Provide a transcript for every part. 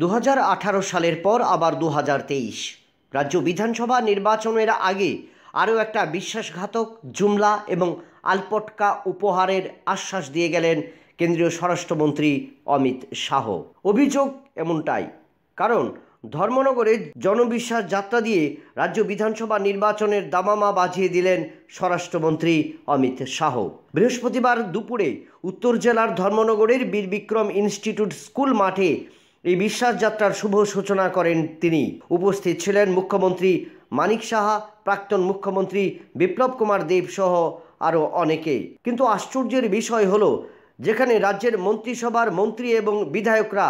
দু সালের পর আবার দু রাজ্য বিধানসভা নির্বাচনের আগে আরও একটা বিশ্বাসঘাতক জুমলা এবং আলপটকা উপহারের আশ্বাস দিয়ে গেলেন কেন্দ্রীয় স্বরাষ্ট্রমন্ত্রী অমিত শাহ অভিযোগ এমনটাই কারণ ধর্মনগরে জনবিশ্বাস যাত্রা দিয়ে রাজ্য বিধানসভা নির্বাচনের দামামা বাজিয়ে দিলেন স্বরাষ্ট্রমন্ত্রী অমিত শাহ বৃহস্পতিবার দুপুরে উত্তর জেলার ধর্মনগরের বীরবিক্রম ইনস্টিটিউট স্কুল মাঠে এই বিশ্বাস যাত্রার শুভ সূচনা করেন তিনি উপস্থিত ছিলেন মুখ্যমন্ত্রী মানিক সাহা প্রাক্তন মুখ্যমন্ত্রী বিপ্লব কুমার দেব সহ আরও অনেকেই কিন্তু আশ্চর্যের বিষয় হলো যেখানে রাজ্যের মন্ত্রিসভার মন্ত্রী এবং বিধায়করা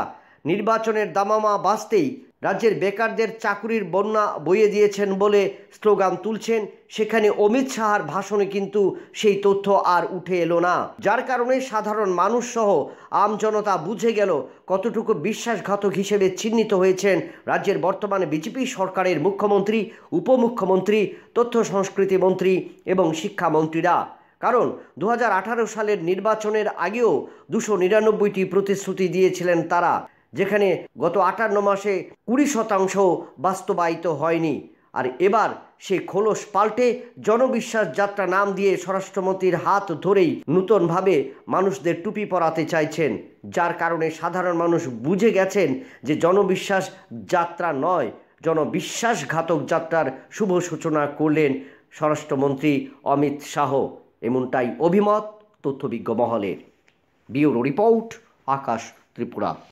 নির্বাচনের দামামা বাঁচতেই রাজ্যের বেকারদের চাকুরির বন্যা বইয়ে দিয়েছেন বলে স্লোগান তুলছেন সেখানে অমিত শাহার ভাষণে কিন্তু সেই তথ্য আর উঠে এলো না যার কারণে সাধারণ মানুষ সহ আমজনতা বুঝে গেল কতটুকু বিশ্বাসঘাতক হিসেবে চিহ্নিত হয়েছেন রাজ্যের বর্তমানে বিজেপি সরকারের মুখ্যমন্ত্রী উপমুখ্যমন্ত্রী তথ্য সংস্কৃতি মন্ত্রী এবং শিক্ষামন্ত্রীরা কারণ দু সালের নির্বাচনের আগেও দুশো নিরানব্বইটি প্রতিশ্রুতি দিয়েছিলেন তারা যেখানে গত আটান্ন মাসে কুড়ি শতাংশ বাস্তবায়িত হয়নি আর এবার সেই খোলস পাল্টে জনবিশ্বাস যাত্রা নাম দিয়ে স্বরাষ্ট্রমন্ত্রীর হাত ধরেই নূতনভাবে মানুষদের টুপি পরাতে চাইছেন যার কারণে সাধারণ মানুষ বুঝে গেছেন যে জনবিশ্বাস যাত্রা নয় জনবিশ্বাসঘাতক যাত্রার শুভ সূচনা করলেন স্বরাষ্ট্রমন্ত্রী অমিত শাহ এমনটাই অভিমত তথ্যবিজ্ঞ মহলের বিউরো রিপোর্ট আকাশ ত্রিপুরা